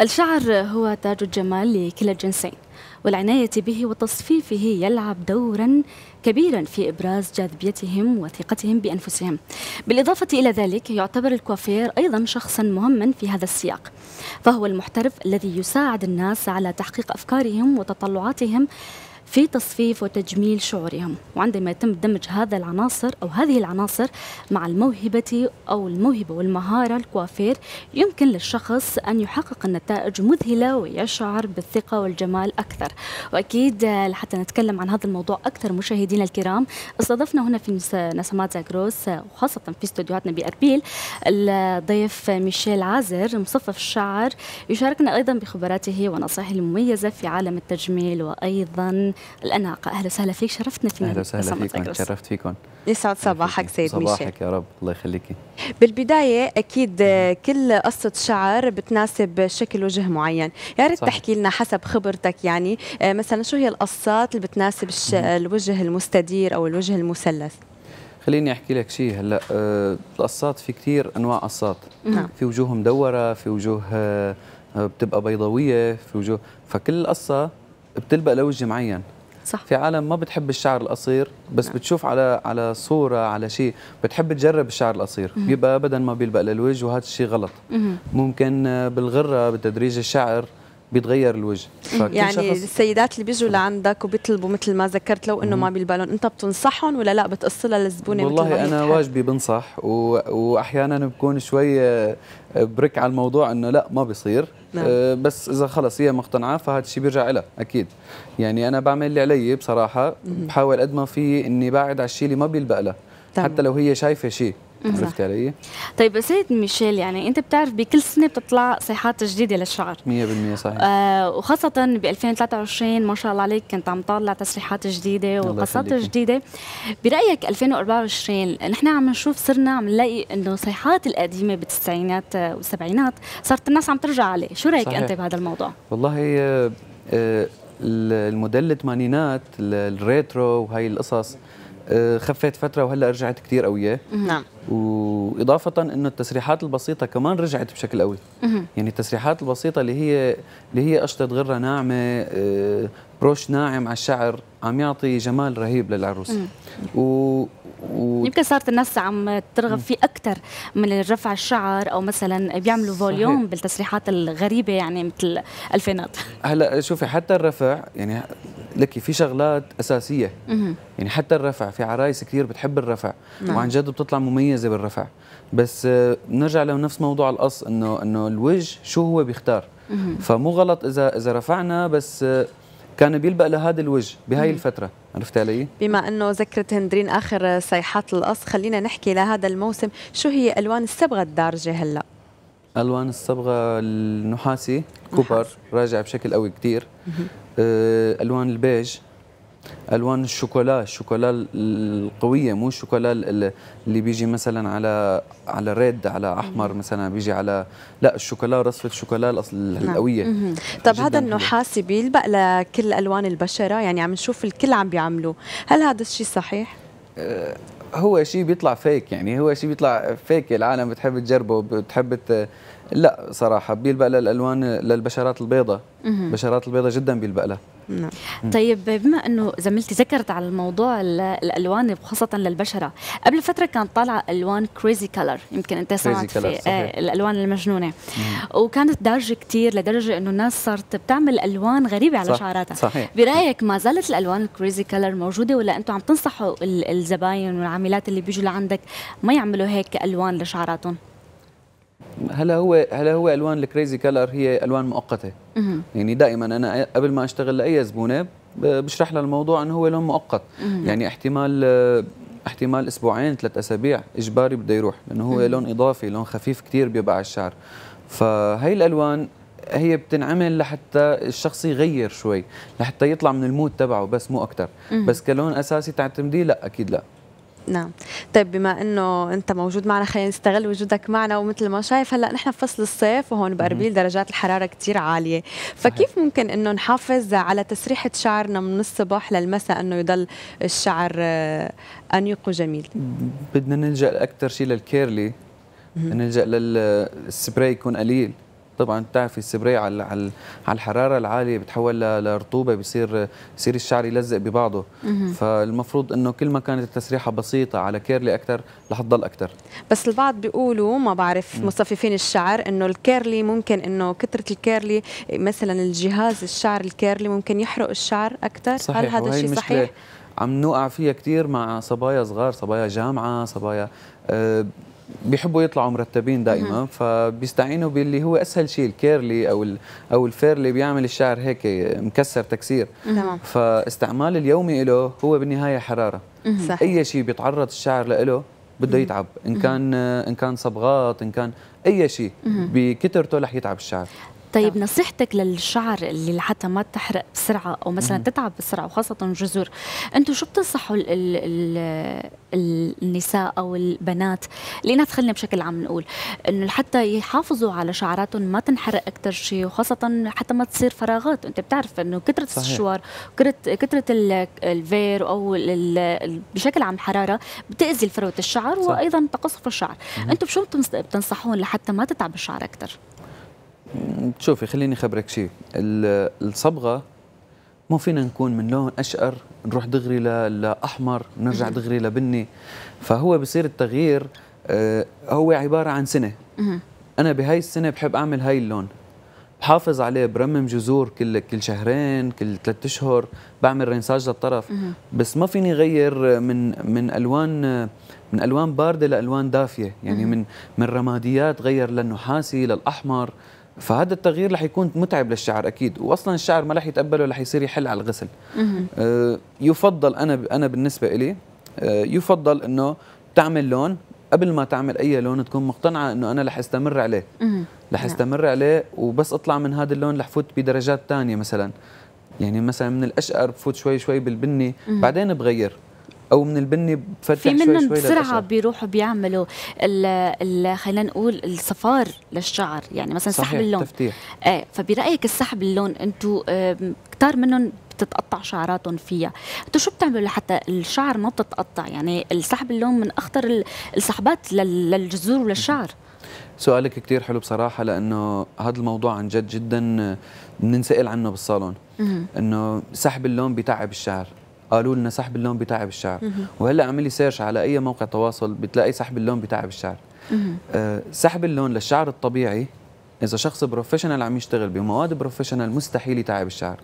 الشعر هو تاج الجمال لكلا الجنسين والعناية به وتصفيفه يلعب دورا كبيرا في إبراز جاذبيتهم وثقتهم بأنفسهم بالإضافة إلى ذلك يعتبر الكوافير أيضا شخصا مهما في هذا السياق فهو المحترف الذي يساعد الناس على تحقيق أفكارهم وتطلعاتهم في تصفيف وتجميل شعورهم وعندما يتم دمج هذا العناصر أو هذه العناصر مع الموهبة أو الموهبة والمهارة الكوافير يمكن للشخص أن يحقق النتائج مذهلة ويشعر بالثقة والجمال أكثر وأكيد لحتى نتكلم عن هذا الموضوع أكثر مشاهدينا الكرام استضفنا هنا في نسمات زاكروس وخاصة في استوديوهاتنا بأربيل الضيف ميشيل عازر مصفف الشعر يشاركنا أيضا بخبراته ونصائحه المميزة في عالم التجميل وأيضا الأناقة أهلا وسهلا فيك شرفتنا في أهلا وسهلا فيكم تشرفت فيكم يسعد صباحك سيد ميشيل صباحك يا رب الله يخليكي بالبداية أكيد كل قصة شعر بتناسب شكل وجه معين يا ريت تحكي لنا حسب خبرتك يعني آه، مثلا شو هي القصات اللي بتناسب الوجه المستدير أو الوجه المثلث خليني احكي لك شيء هلا آه، القصات في كثير انواع قصات نعم. في وجوه مدوره في وجوه آه، بتبقى بيضاويه في وجوه فكل قصه بتلبق لوجه معين صح. في عالم ما بتحب الشعر القصير بس نعم. بتشوف على على صوره على شيء بتحب تجرب الشعر القصير مم. بيبقى ابدا ما بيلبق للوجه وهذا الشيء غلط مم. ممكن بالغره بتدريج الشعر بيتغير الوجه يعني السيدات اللي بيجوا لعندك وبيطلبوا مثل ما ذكرت لو انه ما بيلبلهم انت بتنصحهم ولا لا بتقصلها للزبونه والله انا واجبي بنصح و... واحيانا بكون شوي آه، برك على الموضوع انه لا ما بيصير نعم. أه بس اذا خلص هي مقتنعه فهذا الشيء بيرجع لها اكيد يعني انا بعمل اللي علي بصراحه بحاول قد ما في اني بعد على الشيء اللي ما بيلبق له حتى لو هي شايفه شيء عرفت علي؟ طيب سيد ميشيل يعني انت بتعرف بكل سنه بتطلع صيحات جديده للشعر 100% صحيح آه وخاصه ب 2023 ما شاء الله عليك كنت عم طالع تصريحات جديده وقصات جديده برايك 2024 نحن عم نشوف صرنا عم نلاقي انه صيحات القديمه بالتسعينات والسبعينات صارت الناس عم ترجع عليه، شو رايك صحيح. انت بهذا الموضوع؟ والله آه، آه، الموديل الثمانينات الريترو وهي القصص آه، خفيت فترة وهلا رجعت كثير قوية نعم وإضافة إنه التسريحات البسيطة كمان رجعت بشكل قوي يعني التسريحات البسيطة اللي هي اللي هي قشطة غرة ناعمة آه، بروش ناعم على الشعر عم يعطي جمال رهيب للعروس و و... يمكن صارت الناس عم ترغب فيه اكثر من رفع الشعر او مثلا بيعملوا فوليوم صحيح. بالتسريحات الغريبه يعني مثل الفينات هلا شوفي حتى الرفع يعني لك في شغلات اساسيه مم. يعني حتى الرفع في عرايس كثير بتحب الرفع مم. نعم. وعن جد بتطلع مميزه بالرفع بس بنرجع آه، لنفس موضوع القص انه انه الوجه شو هو بيختار مم. فمو غلط اذا اذا رفعنا بس آه، كان بيلبق لهذا الوجه بهاي مم. الفتره عرفت علي بما انه ذكرت هندرين اخر صيحات القص خلينا نحكي لهذا الموسم شو هي الوان الصبغه الدارجه هلا الوان الصبغه النحاسي كوبر راجع بشكل قوي كثير آه، الوان البيج الوان الشوكولا الشوكولا القويه مو الشوكولا اللي بيجي مثلا على على ريد على احمر مثلا بيجي على لا الشوكولا رصفه الشوكولا نعم. القويه طب هذا النحاسي بيلبق لكل الوان البشره يعني عم نشوف الكل عم بيعملوه هل هذا الشيء صحيح آه، هو شيء بيطلع فيك يعني هو شيء بيطلع فيك العالم بتحب تجربه بتحب ت... لا صراحه بيلبق للالوان للبشرات البيضاء البشرات البيضاء جدا بيلبق لها نعم. طيب بما انه زميلتي ذكرت على الموضوع الالوان وخاصه للبشره قبل فتره كانت طالعه الوان كريزي كلر يمكن انت سمعت في آه الالوان المجنونه مم. وكانت دارجه كثير لدرجه انه الناس صارت بتعمل الوان غريبه على صح. شعراتها صحيح. برايك ما زالت الالوان الكريزي كلر موجوده ولا انتم عم تنصحوا الزباين والعاملات اللي بيجوا لعندك ما يعملوا هيك الوان لشعراتهم هلا هو هلا هو الوان الكريزي كلر هي الوان مؤقته يعني دائما انا قبل ما اشتغل لاي زبونه بشرح لها الموضوع انه هو لون مؤقت يعني احتمال احتمال اسبوعين ثلاث اسابيع اجباري بده يروح لانه هو لون اضافي لون خفيف كثير بيبقى على الشعر فهي الالوان هي بتنعمل لحتى الشخص يغير شوي لحتى يطلع من المود تبعه بس مو اكثر بس كلون اساسي تعتمديه لا اكيد لا نعم طيب بما انه انت موجود معنا خلينا نستغل وجودك معنا ومثل ما شايف هلا نحن فصل الصيف وهون باربيل درجات الحراره كثير عاليه فكيف ممكن انه نحافظ على تسريحه شعرنا من الصباح للمساء انه يضل الشعر آه، انيق وجميل بدنا نلجا اكثر شيء للكيرلي نلجا للسبراي يكون قليل طبعا بتعرفي السبراي على على الحراره العاليه بتحول لرطوبه بصير بصير الشعر يلزق ببعضه فالمفروض انه كل ما كانت التسريحه بسيطه على كيرلي اكثر رح تضل اكثر بس البعض بيقولوا ما بعرف مصففين الشعر انه الكيرلي ممكن انه كثره الكيرلي مثلا الجهاز الشعر الكيرلي ممكن يحرق الشعر اكثر صحيح. هل هذا الشيء صحيح عم نوقع فيها كثير مع صبايا صغار صبايا جامعه صبايا أه بيحبوا يطلعوا مرتبين دائما فبيستعينوا باللي هو اسهل شيء الكيرلي او او الفير اللي بيعمل الشعر هيك مكسر تكسير تمام فاستعمال اليومي له هو بالنهايه حراره صح. اي شيء بيتعرض الشعر له بده يتعب ان كان ان كان صبغات ان كان اي شيء بكثرته رح يتعب الشعر طيب نعم. نصيحتك للشعر اللي لحتى ما تحرق بسرعه او مثلا مم. تتعب بسرعه وخاصه الجذور انتم شو بتنصحوا ال ال الـ النساء او البنات لينات خلينا بشكل عام نقول انه حتى يحافظوا على شعراتهم ما تنحرق اكثر شيء وخاصه حتى ما تصير فراغات انت بتعرف انه كثره الشوار كثره كثره الفير او بشكل عام الحراره بتاذي فروه الشعر صح. وايضا تقصف الشعر انتم شو بتنصحون لحتى ما تتعب الشعر اكثر شوفي خليني خبرك شيء الصبغه ما فينا نكون من لون اشقر نروح دغري لاحمر نرجع دغري لبني فهو بصير التغيير آه، هو عباره عن سنه انا بهاي السنه بحب اعمل هاي اللون بحافظ عليه برمم جذور كل كل شهرين كل ثلاثة اشهر بعمل رنساج للطرف بس ما فيني غير من من الوان من الوان بارده لالوان دافيه يعني من من رماديات غير للنحاسي للاحمر فهذا التغيير رح يكون متعب للشعر اكيد واصلا الشعر ما رح يتقبله رح يصير يحل على الغسل آه يفضل انا انا بالنسبه لي آه يفضل انه تعمل لون قبل ما تعمل اي لون تكون مقتنعه انه انا رح استمر عليه رح نعم. استمر عليه وبس اطلع من هذا اللون رح فوت بدرجات ثانيه مثلا يعني مثلا من الاشقر بفوت شوي شوي بالبني بعدين بغير او من البني بفتح في بسرعه بيروحوا بيعملوا خلينا نقول الصفار للشعر يعني مثلا سحب اللون تفتيح. ايه فبرايك السحب اللون انتوا آه، كثار منهم بتتقطع شعراتهم فيها انتوا شو بتعملوا لحتى الشعر ما بتتقطع يعني السحب اللون من اخطر السحبات للجذور وللشعر سؤالك كثير حلو بصراحة لأنه هذا الموضوع عن جد جدا بننسأل عنه بالصالون إنه سحب اللون بتعب الشعر قالوا لنا سحب اللون بتعب الشعر وهلا اعملي سيرش على اي موقع تواصل بتلاقي سحب اللون بتعب الشعر آه، سحب اللون للشعر الطبيعي اذا شخص بروفيشنال عم يشتغل بمواد بروفيشنال مستحيل يتعب الشعر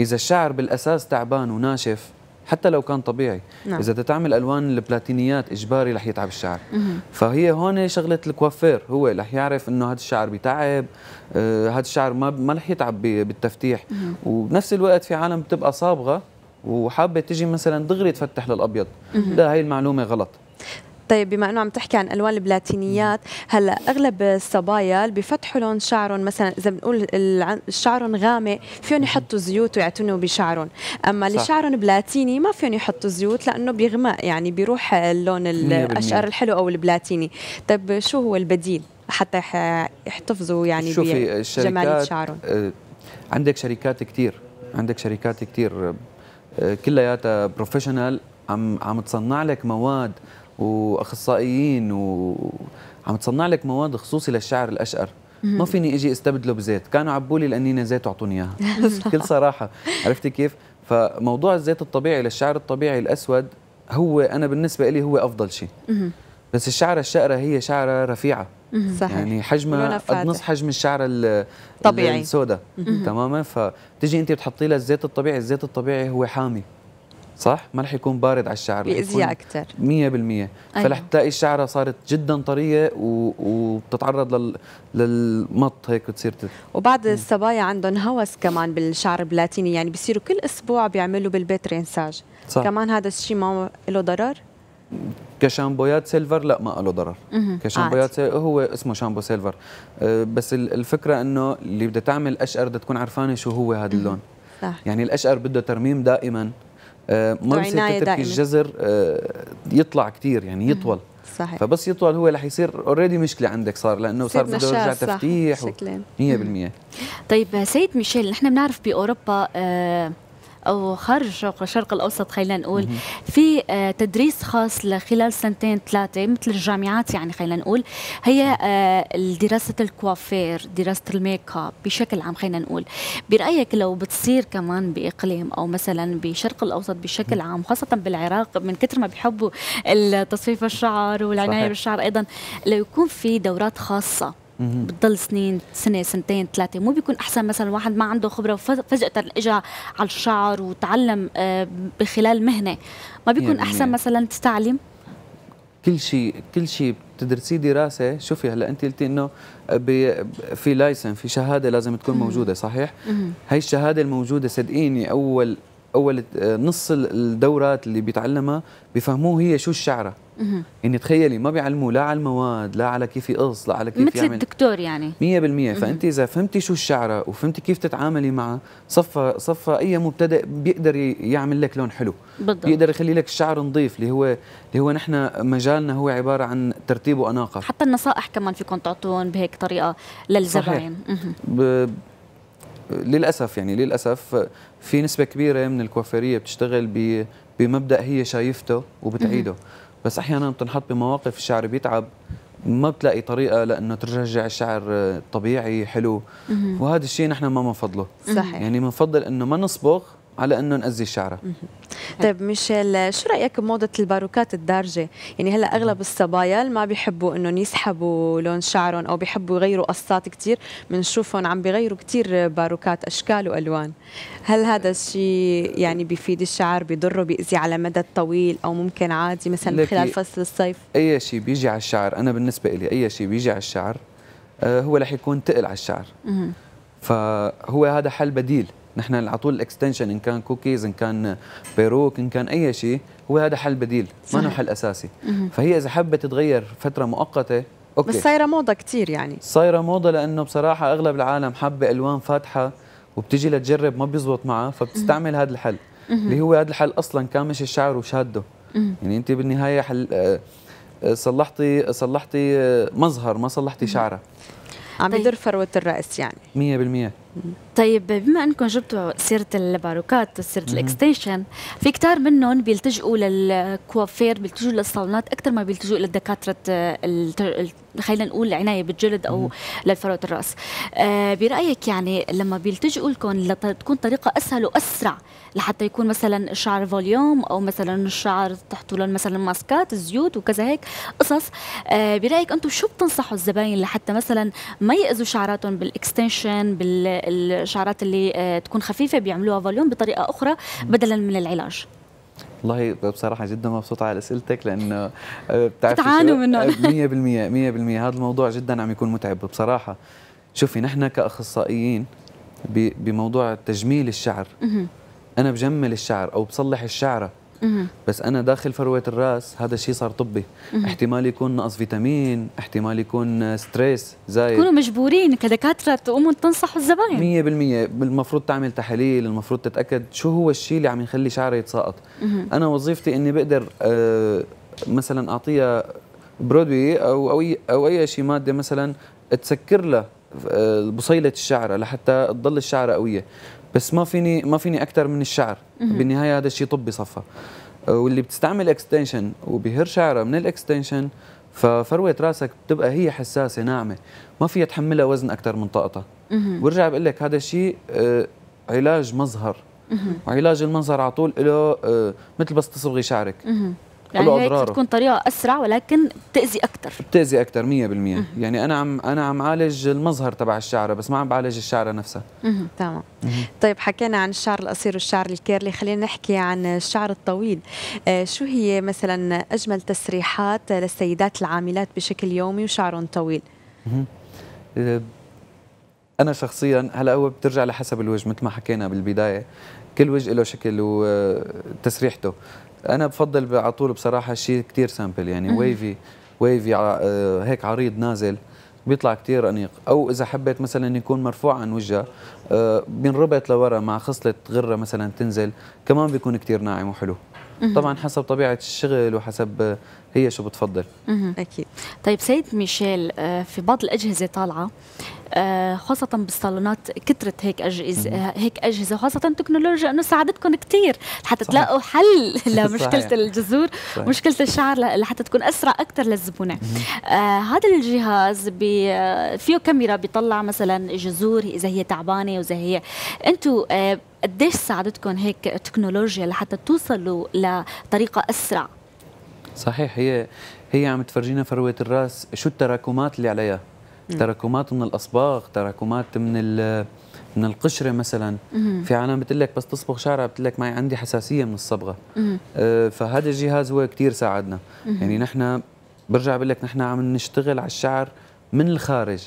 اذا الشعر بالاساس تعبان وناشف حتى لو كان طبيعي نعم. اذا تتعمل تعمل الوان البلاتينيات اجباري رح يتعب الشعر مه. فهي هون شغله الكوافير هو رح يعرف انه هذا الشعر بيتعب هذا آه الشعر ما ما رح يتعب بالتفتيح مه. وبنفس الوقت في عالم بتبقى صابغه وحابه تجي مثلا دغري تفتح للابيض لا هي المعلومه غلط طيب بما انه عم تحكي عن الوان البلاتينيات هلا اغلب الصبايا اللي بفتحوا لون شعرهم مثلا اذا بنقول شعرهم غامق فيهم يحطوا زيوت ويعتنوا بشعرهم اما اللي شعرهم بلاتيني ما فيهم يحطوا زيوت لانه بيغمق يعني بيروح اللون الاشقر الحلو او البلاتيني طيب شو هو البديل حتى يحتفظوا يعني بجمالية شعرهم آه، عندك شركات كثير عندك شركات كثير كلياتها بروفيشنال عم عم تصنع لك مواد واخصائيين وعم تصنع لك مواد خصوصي للشعر الاشقر ما فيني اجي استبدله بزيت كانوا عبولي لاني زيت واعطوني اياها بكل صراحه عرفتي كيف فموضوع الزيت الطبيعي للشعر الطبيعي الاسود هو انا بالنسبه لي هو افضل شيء بس الشعره الشقره هي شعره رفيعه صحيح يعني حجمها قد نص حجم الشعره الطبيعي السوداء تماما فتجي انت بتحطي لها الزيت الطبيعي الزيت الطبيعي هو حامي صح ما رح يكون بارد على الشعر بيأذيها اكثر 100% أيوه. فرح تلاقي الشعره صارت جدا طريه و... وبتتعرض لل... للمط هيك بتصير تت... وبعض الصبايا عندهم هوس كمان بالشعر بلاتيني يعني بيصيروا كل اسبوع بيعملوا بالبيت رينساج صح. كمان هذا الشيء ما له ضرر كشامبويات سيلفر لا ما له ضرر كشامبويات هو اسمه شامبو سيلفر أه، بس الفكره انه اللي بدها تعمل اشقر بدها تكون عرفانه شو هو هذا اللون صح. يعني الاشقر بده ترميم دائما أه، ما بصير تتركي الجزر أه، يطلع كثير يعني يطول صحيح فبس يطول هو رح يصير اوريدي مشكله عندك صار لانه صار بده يرجع تفتيح 100% طيب سيد ميشيل نحن بنعرف باوروبا آه او خارج الشرق الاوسط خلينا نقول في آه، تدريس خاص لخلال سنتين ثلاثه مثل الجامعات يعني خلينا نقول هي آه، دراسه الكوافير دراسه الميك اب بشكل عام خلينا نقول برايك لو بتصير كمان باقليم او مثلا بالشرق الاوسط بشكل عام خاصه بالعراق من كثر ما بيحبوا تصفيف الشعر والعنايه بالشعر ايضا لو يكون في دورات خاصه بتضل سنين سنه سنتين ثلاثه مو بيكون احسن مثلا واحد ما عنده خبره وفجاه اجى على الشعر وتعلم آه، بخلال مهنه ما بيكون يعني احسن مثلا تتعلم كل شيء كل شيء بتدرسيه دراسه شوفي هلا انت قلتي انه في لايسن في شهاده لازم تكون موجوده صحيح هاي الشهاده الموجوده صدقيني اول اول آه، نص الدورات اللي بيتعلمها بيفهموه هي شو الشعره يعني تخيلي ما بيعلموا لا على المواد لا على كيف يقص لا على كيف مثل يعمل الدكتور يعني 100% فانت اذا فهمتي شو الشعره وفهمتي كيف تتعاملي معه صفى صفى اي مبتدئ بيقدر يعمل لك لون حلو بالضبط بيقدر يخلي لك الشعر نظيف اللي هو اللي هو نحن مجالنا هو عباره عن ترتيب واناقه حتى النصائح كمان فيكم تعطون بهيك طريقه للزباين للاسف يعني للاسف في نسبه كبيره من الكوافيريه بتشتغل بمبدا هي شايفته وبتعيده بس احيانا بتنحط بمواقف الشعر بيتعب ما بتلاقي طريقه لانه ترجع الشعر طبيعي حلو وهذا الشيء نحن ما بنفضله صحيح يعني بنفضل انه ما نصبغ على انه نأذي الشعره طيب ميشيل شو رايك بموضه الباروكات الدارجه يعني هلا اغلب الصبايا ما بيحبوا انهم يسحبوا لون شعرهم او بيحبوا يغيروا قصات كثير بنشوفهم عم بيغيروا كثير باروكات اشكال والوان هل هذا الشيء يعني بيفيد الشعر بيضره بيأذي على مدى طويل او ممكن عادي مثلا خلال فصل الصيف اي شيء بيجي على الشعر انا بالنسبه لي اي شيء بيجي على الشعر آه، هو رح يكون تقل على الشعر فهو هذا حل بديل نحن على طول الاكستنشن ان كان كوكيز ان كان بيروك ان كان اي شيء هو هذا حل بديل ما هو حل اساسي فهي اذا حبت تغير فتره مؤقته اوكي بس صايره موضه كثير يعني صايره موضه لانه بصراحه اغلب العالم حابه الوان فاتحه وبتجي لتجرب ما بيزبط معها فبتستعمل هذا الحل اللي هو هذا الحل اصلا كامش الشعر وشاده يعني انت بالنهايه حل آه، آه، صلحتي آه، صلحتي مظهر ما صلحتي شعره عم طيب. يدر فروه الراس يعني 100% طيب بما انكم جبتوا سيره الباروكات وسيره الاكستنشن في كتار منهم بيلتجئوا للكوافير بيلتجئوا للصالونات اكثر ما بيلتجئوا للدكاتره خلينا نقول العنايه بالجلد او للفروه الراس آه، برايك يعني لما بيلتجئوا لكم تكون طريقه اسهل واسرع لحتى يكون مثلا الشعر فوليوم او مثلا الشعر تحته لون مثلا ماسكات زيوت وكذا هيك قصص آه، برايك انتم شو بتنصحوا الزباين لحتى مثلا ما ياذوا شعراتهم بالاكستنشن بال الشعرات اللي آه، تكون خفيفه بيعملوها فوليوم بطريقه اخرى بدلا من العلاج والله بصراحه جدا مبسوطه على اسئلتك لانه آه، بتعرفي بتعانوا منه 100% آه، 100% هذا الموضوع جدا عم يكون متعب بصراحه شوفي نحن كاخصائيين بموضوع تجميل الشعر انا بجمل الشعر او بصلح الشعره بس انا داخل فروه الراس هذا الشيء صار طبي احتمال يكون نقص فيتامين احتمال يكون ستريس زايد تكونوا مجبورين كدكاتره تقوموا تنصحوا الزباين 100% المفروض تعمل تحاليل المفروض تتاكد شو هو الشيء اللي عم يخلي شعري يتساقط انا وظيفتي اني بقدر أه مثلا اعطيها برودوي او او اي, أو أي شيء ماده مثلا تسكر لها آه، بصيله الشعره لحتى تضل الشعره قويه بس ما فيني ما فيني اكثر من الشعر بالنهايه هذا الشيء طبي صفى أه، واللي بتستعمل اكستنشن وبهر شعرها من الاكستنشن ففروه راسك بتبقى هي حساسه ناعمه ما فيها تحملها وزن اكثر من طاقتها برجع بقول لك هذا الشيء أه، علاج مظهر وعلاج المظهر على طول له أه، مثل بس تصبغي شعرك يعني هيك تكون طريقه اسرع ولكن بتاذي اكثر بتاذي اكثر 100% يعني انا عم انا عم عالج المظهر تبع الشعره بس ما عم بعالج الشعره نفسها تمام طيب حكينا عن الشعر القصير والشعر الكيرلي خلينا نحكي عن الشعر الطويل آه شو هي مثلا اجمل تسريحات للسيدات العاملات بشكل يومي وشعر طويل آه، انا شخصيا هلا هو بترجع لحسب الوجه مثل ما حكينا بالبدايه كل وجه له شكل وتسريحته آه، انا بفضل على طول بصراحه شيء كثير سامبل يعني ويفي ويفي آه، هيك عريض نازل بيطلع كثير انيق او اذا حبيت مثلا يكون مرفوع عن وجهه بينربط آه، لورا مع خصله غره مثلا تنزل كمان بيكون كثير ناعم وحلو طبعا حسب طبيعه الشغل وحسب آه، هي شو بتفضل اكيد طيب سيد ميشيل في بعض الاجهزه طالعه آه، خاصة بالصالونات كثرت هيك أجهزة آه، هيك أجهزة وخاصة تكنولوجيا أنه ساعدتكم كثير لحتى تلاقوا حل لمشكلة الجذور صحيح. مشكلة الشعر لحتى تكون أسرع أكثر للزبونة آه هذا الجهاز آه، فيه كاميرا بيطلع مثلا جذور إذا هي تعبانة وإذا هي انتم آه قديش ساعدتكم هيك تكنولوجيا لحتى توصلوا لطريقة أسرع صحيح هي هي عم تفرجينا فروة الراس شو التراكمات اللي عليها تراكمات من الاصباغ تراكمات من من القشره مثلا مم. في عالم بتقول لك بس تصبغ شعرها بتقول لك معي عندي حساسيه من الصبغه آه فهذا الجهاز هو كثير ساعدنا مم. يعني نحن برجع بقول لك نحن عم نشتغل على الشعر من الخارج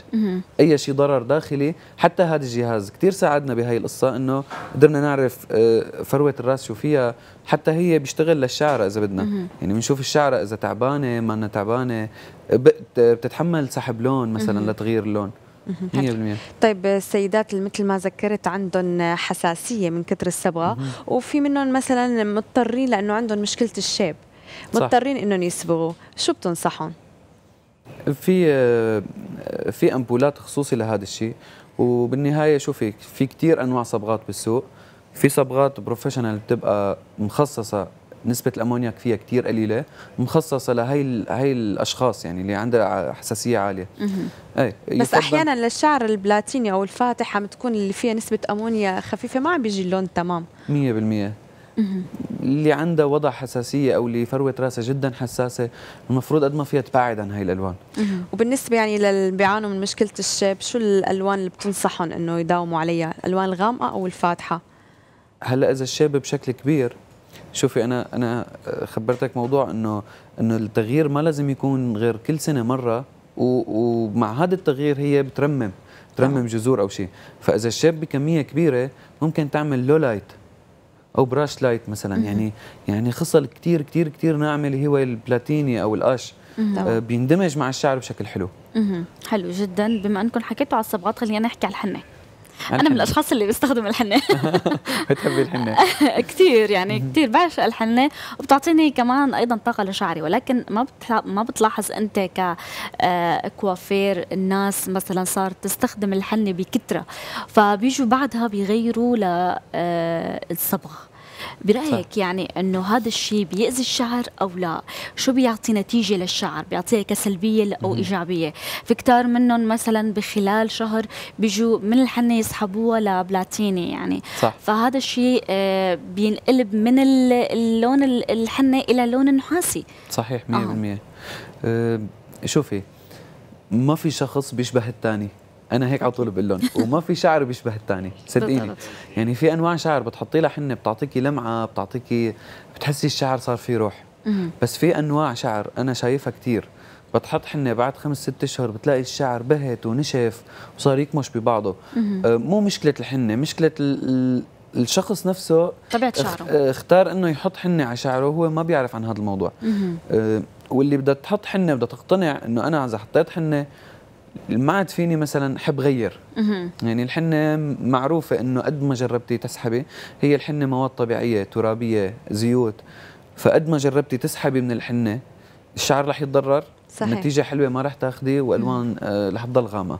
اي شيء ضرر داخلي حتى هذا الجهاز كثير ساعدنا بهي القصه انه قدرنا نعرف آه، فروه الراس شو فيها حتى هي بيشتغل للشعره اذا بدنا يعني بنشوف الشعره اذا تعبانه ما انها تعبانه بتتحمل سحب لون مثلا لتغيير اللون 100% طيب السيدات اللي مثل ما ذكرت عندهم حساسيه من كثر الصبغه وفي منهم مثلا مضطرين لانه عندهم مشكله الشيب مضطرين انهم يصبغوا شو بتنصحهم في آه، في امبولات خصوصي لهذا الشيء وبالنهايه شوفي في كثير انواع صبغات بالسوق في صبغات بروفيشنال بتبقى مخصصه نسبة الأمونياك فيها كثير قليلة مخصصة لهي هي الأشخاص يعني اللي عندها حساسية عالية أي بس أحيانا للشعر البلاتيني أو الفاتح عم تكون اللي فيها نسبة أمونيا خفيفة ما عم بيجي اللون تمام 100% اللي عندها وضع حساسيه او اللي فروه راسها جدا حساسه المفروض قد ما فيها تبعد عن هاي الالوان وبالنسبه يعني للي بيعانوا من مشكله الشيب شو الالوان اللي بتنصحهم انه يداوموا عليها الالوان الغامقه او الفاتحه هلا اذا الشيب بشكل كبير شوفي انا انا خبرتك موضوع انه انه التغيير ما لازم يكون غير كل سنه مره ومع هذا التغيير هي بترمم ترمم جذور او شيء فاذا الشاب بكميه كبيره ممكن تعمل لو لايت او براش لايت مثلا مم. يعني يعني خصل كثير كثير كثير ناعمه اللي هو البلاتيني او الاش آه، بيندمج مع الشعر بشكل حلو مم. حلو جدا بما انكم حكيتوا على الصبغات خلينا نحكي على الحنه انا من الاشخاص اللي بيستخدم الحنه بتحبي الحنه كثير يعني كثير بعشق الحنه وبتعطيني كمان ايضا طاقه لشعري ولكن ما ما بتلاحظ انت ك آه، كوافير الناس مثلا صارت تستخدم الحنه بكثره فبيجوا بعدها بيغيروا للصبغه آه، برايك صح. يعني انه هذا الشيء بيأذي الشعر او لا شو بيعطي نتيجه للشعر بيعطيها كسلبيه او ايجابيه في كتار منهم مثلا بخلال شهر بيجوا من الحنه يسحبوها لبلاتيني يعني صح. فهذا الشيء آه، بينقلب من اللون الحنه الى لون نحاسي صحيح 100% آه. أه شوفي ما في شخص بيشبه الثاني انا هيك على طول بقول لهم وما في شعر بيشبه الثاني صدقيني يعني في انواع شعر بتحطي لها حنه بتعطيكي لمعه بتعطيكي بتحسي الشعر صار فيه روح بس في انواع شعر انا شايفها كثير بتحط حنه بعد خمس ست اشهر بتلاقي الشعر بهت ونشف وصار يكمش ببعضه آه، مو مشكله الحنه مشكله الشخص نفسه طبيعه شعره آه، اختار انه يحط حنه على شعره وهو ما بيعرف عن هذا الموضوع آه، واللي بدها تحط حنه بدها تقتنع انه انا اذا حطيت حنه ما عاد فيني مثلا حب غير يعني الحنه معروفه انه قد ما جربتي تسحبي هي الحنه مواد طبيعيه ترابيه زيوت فقد ما جربتي تسحبي من الحنه الشعر رح يتضرر صحيح. نتيجه حلوه ما رح تاخذي والوان آه، رح تضل غامقه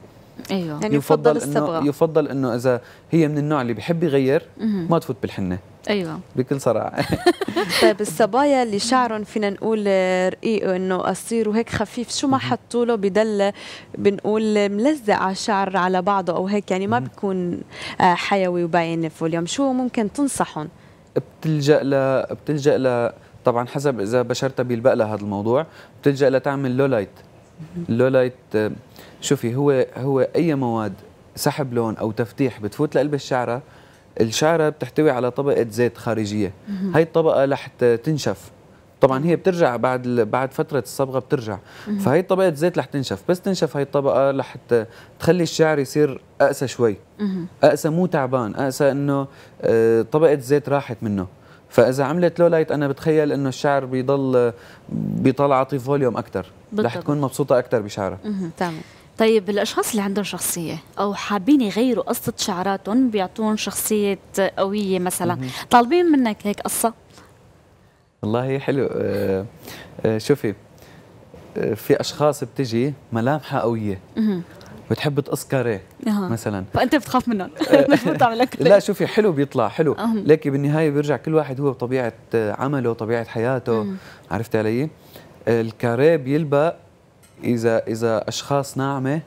ايوه يعني يفضل, يفضل انه يفضل انه اذا هي من النوع اللي بحب يغير ما تفوت بالحنه ايوه بكل صراحه طيب الصبايا اللي شعرهم فينا نقول رقيق آه، إيه، انه قصير وهيك خفيف شو ما حطوا له بدل بنقول ملزق على الشعر على بعضه او هيك يعني ما بيكون آه، حيوي وباين فوليوم شو ممكن تنصحهم بتلجا ل بتلجا ل طبعا حسب اذا بشرتها بيلبق لها هذا الموضوع بتلجا لتعمل لولايت اللولايت آه، شوفي هو هو اي مواد سحب لون او تفتيح بتفوت لقلب الشعره الشعره بتحتوي على طبقه زيت خارجيه هاي الطبقه رح تنشف طبعا هي بترجع بعد بعد فتره الصبغه بترجع فهي طبقه زيت رح تنشف بس تنشف هي الطبقه رح تخلي الشعر يصير اقسى شوي اقسى مو تعبان اقسى انه آه، طبقه زيت راحت منه فاذا عملت لو لايت انا بتخيل انه الشعر بيضل بيطلع عاطي فوليوم اكثر رح تكون مبسوطه اكثر بشعرها تمام طيب الاشخاص اللي عندهم شخصيه او حابين يغيروا قصه شعراتهم بيعطون شخصيه قويه مثلا طالبين منك هيك قصه والله حلو آه، آه، شوفي آه، في اشخاص بتجي ملامحها قويه بتحب تقص كاريه مثلا فانت بتخاف منهم مش بتعمل لا شوفي حلو بيطلع حلو لكن بالنهايه بيرجع كل واحد هو بطبيعه عمله وطبيعه حياته عرفت علي؟ الكاريه بيلبق اذا اذا اشخاص ناعمه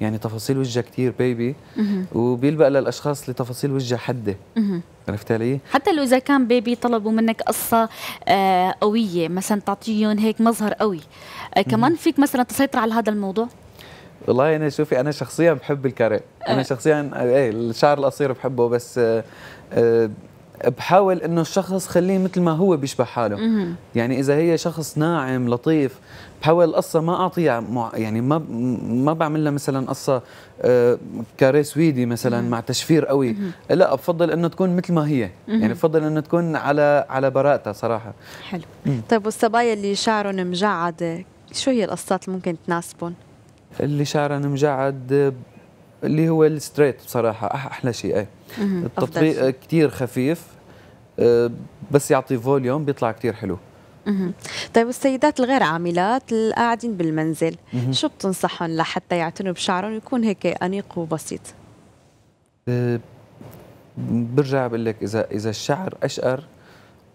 يعني تفاصيل وجهها كثير بيبي وبيلبق للاشخاص لتفاصيل وجهها حده عرفت علي؟ حتى لو اذا كان بيبي طلبوا منك قصه آه قويه مثلا تعطيهم هيك مظهر قوي آه كمان فيك مثلا تسيطر على هذا الموضوع؟ والله انا شوفي انا شخصيا بحب الكاري انا آه. شخصيا ايه الشعر القصير بحبه بس آه, آه، بحاول انه الشخص خليه مثل ما هو بيشبه حاله يعني اذا هي شخص ناعم لطيف بحاول القصه ما اعطيها يعني ما ما بعمل لها مثلا قصه آه، كاري سويدي مثلا مع تشفير قوي لا بفضل انه تكون مثل ما هي يعني بفضل انه تكون على على براءتها صراحه حلو طيب والصبايا اللي شعرهم مجعد شو هي القصات اللي ممكن تناسبهم اللي شعرهم مجعد اللي هو الستريت بصراحه احلى شيء ايه التطبيق كثير خفيف أه، بس يعطي فوليوم بيطلع كثير حلو طيب السيدات الغير عاملات القاعدين بالمنزل شو بتنصحهم لحتى يعتنوا بشعرهم ويكون هيك انيق وبسيط أه، برجع بقول لك اذا اذا الشعر اشقر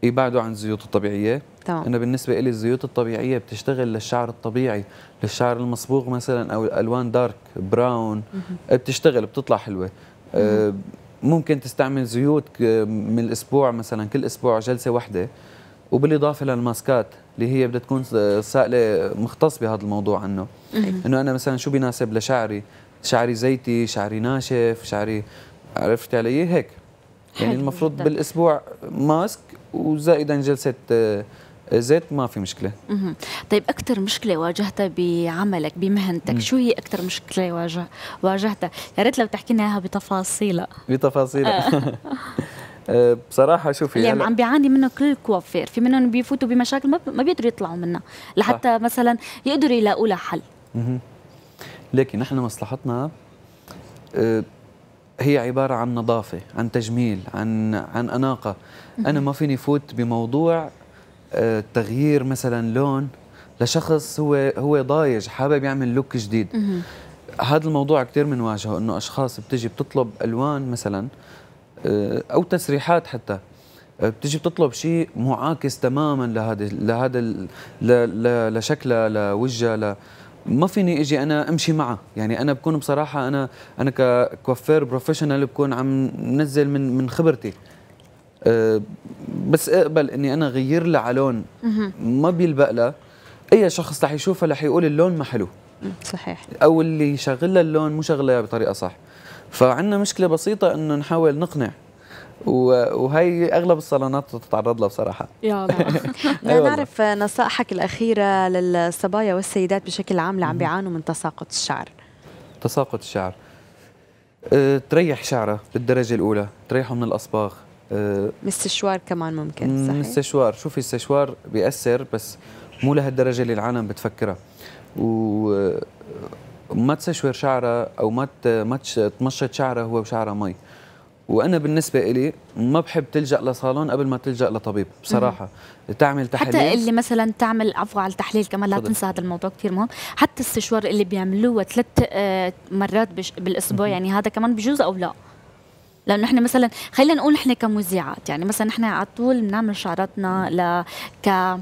يبعدوا عن الزيوت الطبيعيه تمام انا بالنسبه لي الزيوت الطبيعيه بتشتغل للشعر الطبيعي للشعر المصبوغ مثلا او الالوان دارك براون بتشتغل بتطلع حلوه أه، ممكن تستعمل زيوت من الاسبوع مثلا كل اسبوع جلسه واحده وبالاضافه للماسكات اللي هي بدها تكون سائله مختص بهذا الموضوع عنه انه انا مثلا شو بيناسب لشعري شعري زيتي شعري ناشف شعري عرفت علي إيه هيك يعني المفروض بالاسبوع ماسك وزائدا جلسه آه، زيت ما في مشكله مه. طيب اكثر مشكله واجهتها بعملك بمهنتك مه. شو هي اكثر مشكله واجه واجهتها يا ريت لو تحكي لنا اياها بتفاصيلها بتفاصيلها آه. آه، بصراحه شوفي اللي يعني عم بيعاني منه كل الكوافير في منهم بيفوتوا بمشاكل ما بيقدروا يطلعوا منها لحتى آه. مثلا يقدروا يلاقوا لها حل مه. لكن نحن مصلحتنا آه، هي عبارة عن نظافة عن تجميل عن عن أناقة أنا ما فيني فوت بموضوع تغيير مثلا لون لشخص هو هو ضايج حابب يعمل لوك جديد هذا الموضوع كثير بنواجهه انه اشخاص بتجي بتطلب الوان مثلا آه، او تسريحات حتى آه، بتجي بتطلب شيء معاكس تماما لهذا لهذا لشكلها لوجهها ل... ما فيني اجي انا امشي معه يعني انا بكون بصراحه انا انا ككوفير بروفيشنال بكون عم نزل من من خبرتي أه، بس اقبل اني انا غير لها لون ما بيلبق لها اي شخص رح يشوفها رح يقول اللون ما حلو صحيح او اللي شغل لها اللون مو شغله بطريقه صح فعندنا مشكله بسيطه انه نحاول نقنع وهي اغلب الصالونات تتعرض لها بصراحه يا الله نعرف نصائحك الاخيره للصبايا والسيدات بشكل عام اللي عم بيعانوا من تساقط الشعر تساقط الشعر أه، تريح شعرها بالدرجه الاولى تريحه من الاصباغ مستشوار آه، كمان ممكن صحيح مستشوار شوفي استشوار بيأثر بس مو لهالدرجة اللي العالم بتفكرها و آه، ما تسشور شعرها او ما ما تمشط شعرها هو وشعرها مي وانا بالنسبه إلي ما بحب تلجا لصالون قبل ما تلجا لطبيب بصراحه تعمل تحاليل حتى اللي مثلا تعمل عفوا على التحليل كمان لا تنسى هذا الموضوع كثير مهم حتى السشوار اللي بيعملوه ثلاث آه، مرات بالاسبوع يعني هذا كمان بجوز او لا لانه نحن مثلا خلينا نقول نحن كمذيعات يعني مثلا نحن على طول بنعمل شعراتنا ل ك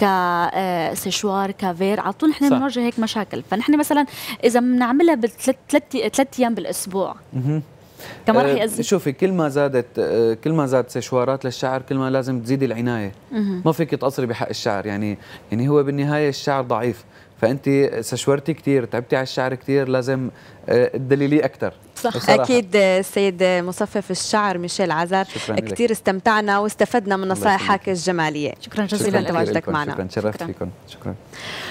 ك آه، سيشوار كفير على طول نحن بنواجه هيك مشاكل فنحن مثلا اذا بنعملها بثلاث ثلاث ايام بالاسبوع كمان رح آه، يأذي شوفي كل ما زادت آه، كل ما زادت سشوارات للشعر كل ما لازم تزيدي العنايه ما فيك تقصري بحق الشعر يعني يعني هو بالنهايه الشعر ضعيف فانت سشورتي كثير تعبتي على الشعر كثير لازم آه، تدللي اكثر صح بصراحة. اكيد آه، السيد مصفف الشعر ميشيل عزار كثير استمتعنا واستفدنا من نصائحك الجماليه شكرا جزيلا لتواجدك معنا شكرا شرفت فيكم شكرا